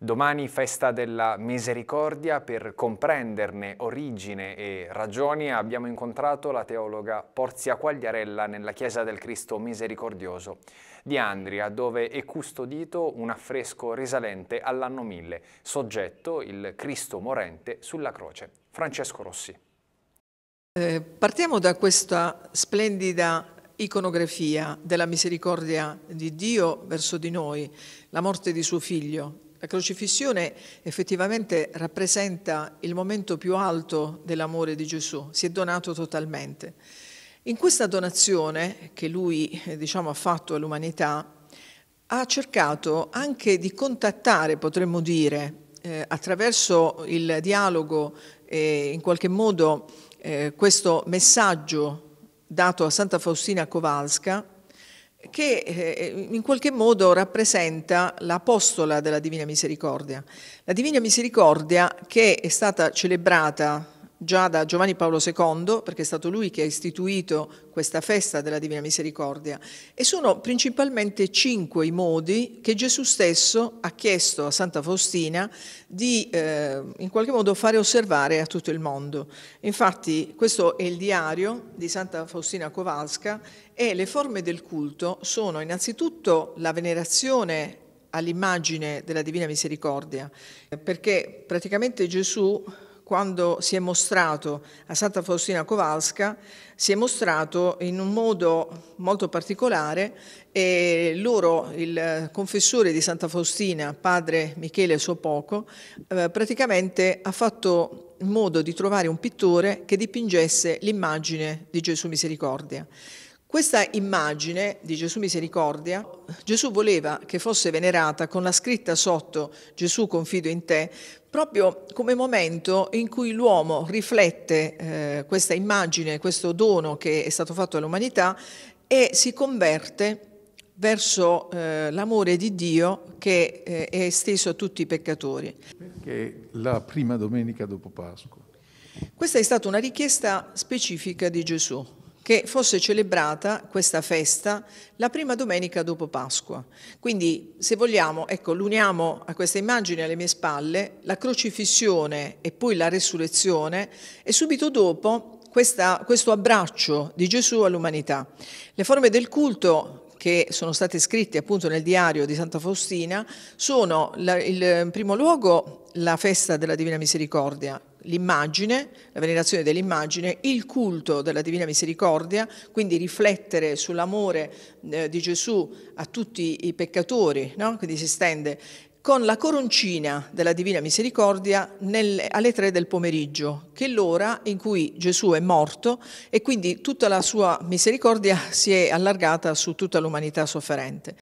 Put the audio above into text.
Domani festa della misericordia, per comprenderne origine e ragioni abbiamo incontrato la teologa Porzia Quagliarella nella Chiesa del Cristo Misericordioso di Andria, dove è custodito un affresco risalente all'anno 1000, soggetto il Cristo morente sulla croce. Francesco Rossi. Eh, partiamo da questa splendida iconografia della misericordia di Dio verso di noi, la morte di suo figlio, la crocifissione effettivamente rappresenta il momento più alto dell'amore di Gesù, si è donato totalmente. In questa donazione che lui eh, diciamo, ha fatto all'umanità, ha cercato anche di contattare, potremmo dire, eh, attraverso il dialogo, eh, in qualche modo eh, questo messaggio dato a Santa Faustina Kowalska, che eh, in qualche modo rappresenta l'apostola della Divina Misericordia. La Divina Misericordia che è stata celebrata già da Giovanni Paolo II, perché è stato lui che ha istituito questa festa della Divina Misericordia, e sono principalmente cinque i modi che Gesù stesso ha chiesto a Santa Faustina di eh, in qualche modo fare osservare a tutto il mondo. Infatti questo è il diario di Santa Faustina Kowalska e le forme del culto sono innanzitutto la venerazione all'immagine della Divina Misericordia, perché praticamente Gesù quando si è mostrato a Santa Faustina Kowalska, si è mostrato in un modo molto particolare e loro, il confessore di Santa Faustina, padre Michele Sopoco, eh, praticamente ha fatto in modo di trovare un pittore che dipingesse l'immagine di Gesù Misericordia. Questa immagine di Gesù Misericordia, Gesù voleva che fosse venerata con la scritta sotto Gesù confido in te, proprio come momento in cui l'uomo riflette eh, questa immagine, questo dono che è stato fatto all'umanità e si converte verso eh, l'amore di Dio che eh, è esteso a tutti i peccatori. Perché la prima domenica dopo Pasqua? Questa è stata una richiesta specifica di Gesù che fosse celebrata questa festa la prima domenica dopo Pasqua. Quindi, se vogliamo, ecco, l'uniamo a questa immagine alle mie spalle, la crocifissione e poi la resurrezione e subito dopo questa, questo abbraccio di Gesù all'umanità. Le forme del culto che sono state scritte appunto nel diario di Santa Faustina sono la, il, in primo luogo la festa della Divina Misericordia, l'immagine, la venerazione dell'immagine, il culto della Divina Misericordia, quindi riflettere sull'amore eh, di Gesù a tutti i peccatori, no? quindi si stende con la coroncina della Divina Misericordia nel, alle tre del pomeriggio, che è l'ora in cui Gesù è morto e quindi tutta la sua misericordia si è allargata su tutta l'umanità sofferente.